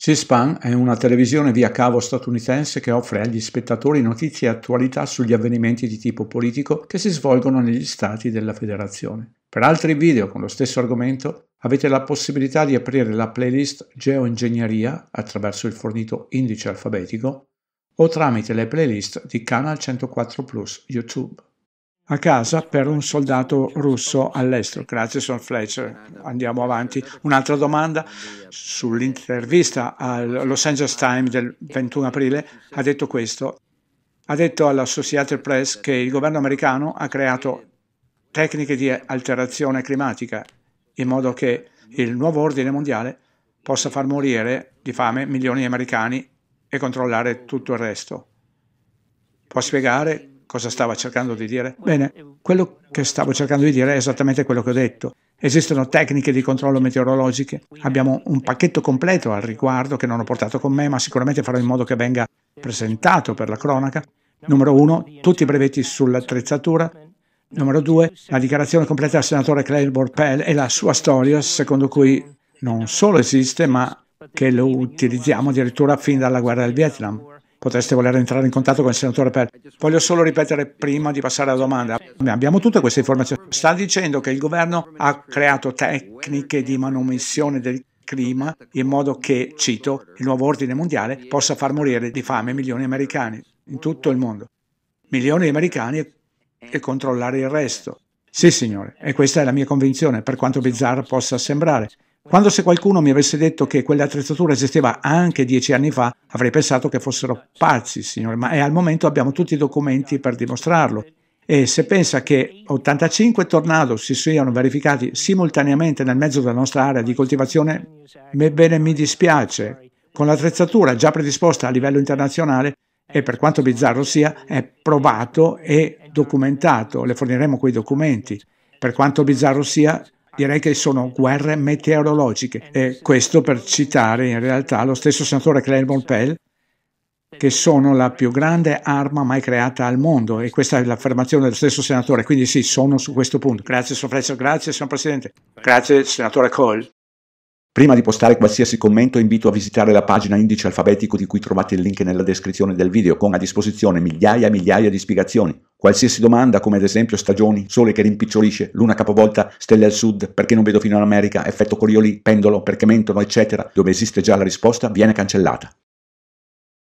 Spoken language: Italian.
C-SPAN è una televisione via cavo statunitense che offre agli spettatori notizie e attualità sugli avvenimenti di tipo politico che si svolgono negli stati della federazione. Per altri video con lo stesso argomento avete la possibilità di aprire la playlist Geoingegneria attraverso il fornito indice alfabetico o tramite le playlist di Canal 104 Plus YouTube a casa per un soldato russo all'estero. Grazie, Son Fletcher. Andiamo avanti. Un'altra domanda sull'intervista al Los Angeles Times del 21 aprile ha detto questo. Ha detto all'Associated Press che il governo americano ha creato tecniche di alterazione climatica in modo che il nuovo ordine mondiale possa far morire di fame milioni di americani e controllare tutto il resto. Può spiegare Cosa stava cercando di dire? Bene, quello che stavo cercando di dire è esattamente quello che ho detto. Esistono tecniche di controllo meteorologiche, abbiamo un pacchetto completo al riguardo che non ho portato con me, ma sicuramente farò in modo che venga presentato per la cronaca. Numero uno, tutti i brevetti sull'attrezzatura. Numero due, la dichiarazione completa del senatore Claiborne Pell e la sua storia, secondo cui non solo esiste, ma che lo utilizziamo addirittura fin dalla guerra del Vietnam potreste voler entrare in contatto con il senatore Pell. Voglio solo ripetere prima di passare alla domanda. Abbiamo tutte queste informazioni. Sta dicendo che il governo ha creato tecniche di manomissione del clima in modo che, cito, il nuovo ordine mondiale possa far morire di fame milioni di americani in tutto il mondo. Milioni di americani e controllare il resto. Sì, signore, e questa è la mia convinzione, per quanto bizzarra possa sembrare. Quando se qualcuno mi avesse detto che quell'attrezzatura esisteva anche dieci anni fa, avrei pensato che fossero pazzi, signore, ma al momento abbiamo tutti i documenti per dimostrarlo. E se pensa che 85 tornado si siano verificati simultaneamente nel mezzo della nostra area di coltivazione, bene mi dispiace. Con l'attrezzatura già predisposta a livello internazionale, e per quanto bizzarro sia, è provato e documentato, le forniremo quei documenti. Per quanto bizzarro sia, direi che sono guerre meteorologiche. E questo per citare in realtà lo stesso senatore Clermont Pell, che sono la più grande arma mai creata al mondo e questa è l'affermazione dello stesso senatore, quindi sì, sono su questo punto. Grazie, signor grazie, signor Presidente, grazie, senatore Cole. Prima di postare qualsiasi commento invito a visitare la pagina indice alfabetico di cui trovate il link nella descrizione del video con a disposizione migliaia e migliaia di spiegazioni. Qualsiasi domanda come ad esempio stagioni, sole che rimpicciolisce, luna capovolta, stelle al sud, perché non vedo fino all'America, effetto Coriolì, pendolo, perché mentono eccetera, dove esiste già la risposta viene cancellata.